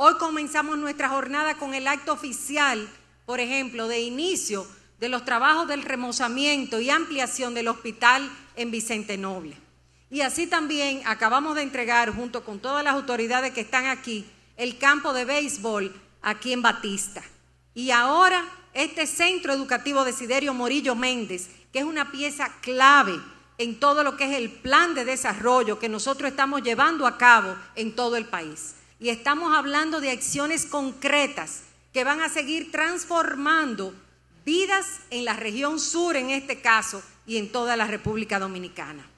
Hoy comenzamos nuestra jornada con el acto oficial, por ejemplo, de inicio de los trabajos del remozamiento y ampliación del hospital en Vicente Noble. Y así también acabamos de entregar, junto con todas las autoridades que están aquí, el campo de béisbol aquí en Batista. Y ahora este centro educativo de Siderio Morillo Méndez, que es una pieza clave en todo lo que es el plan de desarrollo que nosotros estamos llevando a cabo en todo el país. Y estamos hablando de acciones concretas que van a seguir transformando vidas en la región sur en este caso y en toda la República Dominicana.